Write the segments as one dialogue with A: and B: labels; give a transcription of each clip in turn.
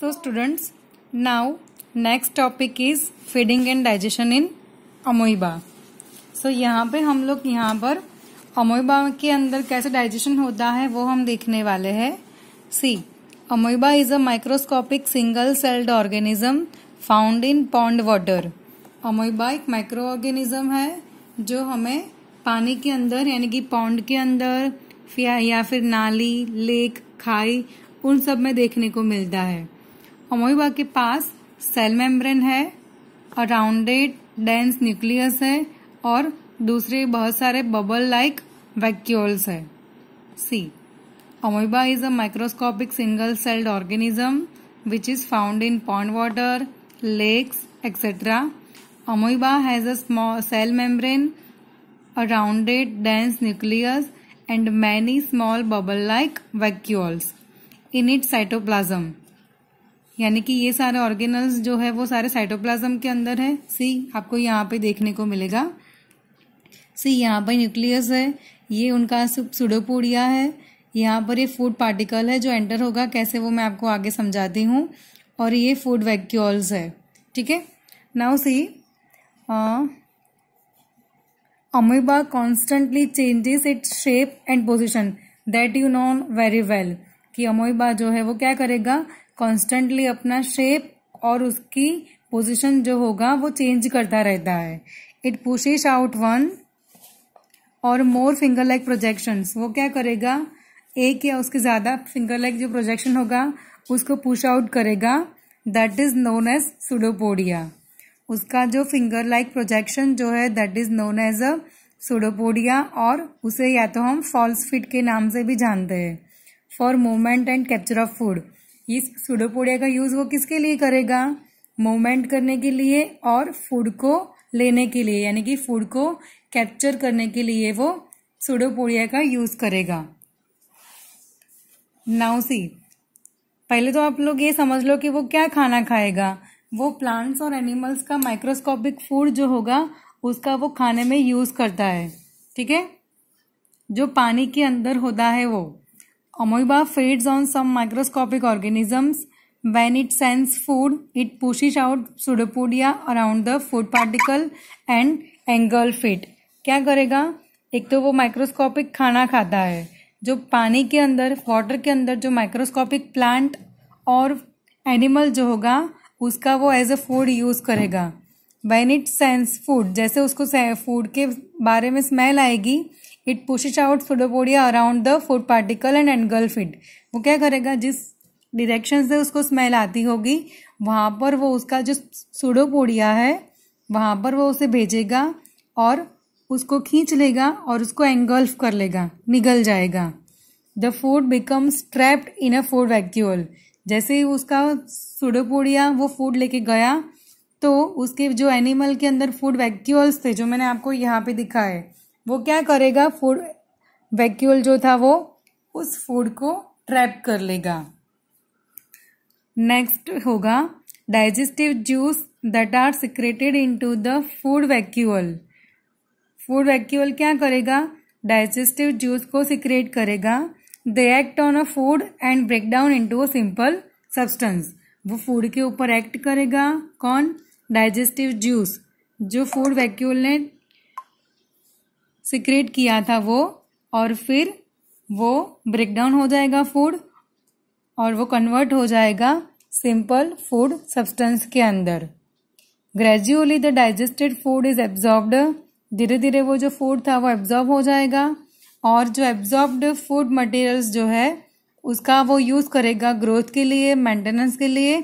A: so students now next topic is feeding and digestion in अमोइबा सो यहाँ पे हम लोग यहाँ पर अमोइबा के अंदर कैसे डाइजेशन होता है वो हम देखने वाले हैं see amoeba is a microscopic single celled organism found in pond water amoeba एक माइक्रो ऑर्गेनिज्म है जो हमें पानी के अंदर यानी कि पॉन्ड के अंदर या फिर नाली लेक खाई उन सब में देखने को मिलता है अमोइबा के पास सेल मेम्ब्रेन है अराउंडेड डेंस न्यूक्लियस है और दूसरे बहुत सारे बबल लाइक वैक्यूल्स है see amoeba is a microscopic single celled organism which is found in pond water lakes etcetera amoeba has a cell membrane a rounded dense nucleus and many small bubble like vacuoles in its cytoplasm यानी कि ये सारे organelles जो है वो सारे cytoplasm के अंदर है सी आपको यहाँ पे देखने को मिलेगा सी यहाँ पर न्यूक्लियस है ये उनका सुडोपोडिया है यहाँ पर ये फूड पार्टिकल है जो एंटर होगा कैसे वो मैं आपको आगे समझाती हूँ और ये फूड वैक्यूल्स है ठीक है now see amoeba constantly changes its shape and position that you know very well कि अमोइबा जो है वो क्या करेगा कॉन्स्टेंटली अपना शेप और उसकी पोजिशन जो होगा वो चेंज करता रहता है इट पुशेस आउट वन और मोर फिंगर लाइक प्रोजेक्शंस वो क्या करेगा एक या उसके ज़्यादा फिंगर लाइक जो प्रोजेक्शन होगा उसको पुश आउट करेगा that is known as pseudopodia उसका जो फिंगर लाइक प्रोजेक्शन जो है that is known as a pseudopodia और उसे या तो हम फॉल्स फिट के नाम से भी जानते हैं for movement and capture of food इस सुडोपोडिया का यूज वो किसके लिए करेगा मूवमेंट करने के लिए और फूड को लेने के लिए यानी कि फूड को कैप्चर करने के लिए वो सुडोपोडिया का यूज करेगा नाउ सी पहले तो आप लोग ये समझ लो कि वो क्या खाना खाएगा वो प्लांट्स और एनिमल्स का माइक्रोस्कोपिक फूड जो होगा उसका वो खाने में यूज करता है ठीक है जो पानी के अंदर होता है वो Amoeba feeds on some microscopic organisms. When it sends food, it pushes out pseudopodia around the food particle and engulf it. क्या करेगा एक तो वो माइक्रोस्कोपिक खाना खाता है जो पानी के अंदर वाटर के अंदर जो माइक्रोस्कोपिक प्लांट और एनिमल जो होगा उसका वो एज अ फूड यूज़ करेगा वेन इट सेंस फूड जैसे उसको फूड के बारे में स्मेल आएगी it pushes out pseudopodia around the food particle and engulf it वो क्या करेगा जिस डिरेक्शन से उसको स्मेल आती होगी वहाँ पर वो उसका जो सुडोपोडिया है वहाँ पर वो उसे भेजेगा और उसको खींच लेगा और उसको एंगल्फ कर लेगा निगल जाएगा the food becomes trapped in a food vacuole जैसे ही उसका सुडोपोडिया वो फूड लेके गया तो उसके जो एनिमल के अंदर फूड वैक्यूअल्स थे जो मैंने आपको यहाँ पे दिखा है वो क्या करेगा फूड वैक्यूल जो था वो उस फूड को ट्रैप कर लेगा नेक्स्ट होगा digestive juice that are secreted into the food vacuole food vacuole क्या करेगा डाइजेस्टिव जूस को सिक्रेट करेगा they act on a food and break down into a simple substance वो फूड के ऊपर एक्ट करेगा कौन डाइजेस्टिव जूस जो फूड वैक्यूल ने सिक्रेट किया था वो और फिर वो ब्रेक डाउन हो जाएगा फूड और वो कन्वर्ट हो जाएगा सिंपल फूड सब्सटेंस के अंदर gradually the digested food is absorbed धीरे धीरे वो जो फूड था वो एब्जॉर्ब हो जाएगा और जो एब्जॉर्ब्ड फूड मटेरियल्स जो है उसका वो यूज़ करेगा ग्रोथ के लिए मेंटेनेंस के लिए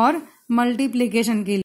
A: और मल्टीप्लीकेशन के लिए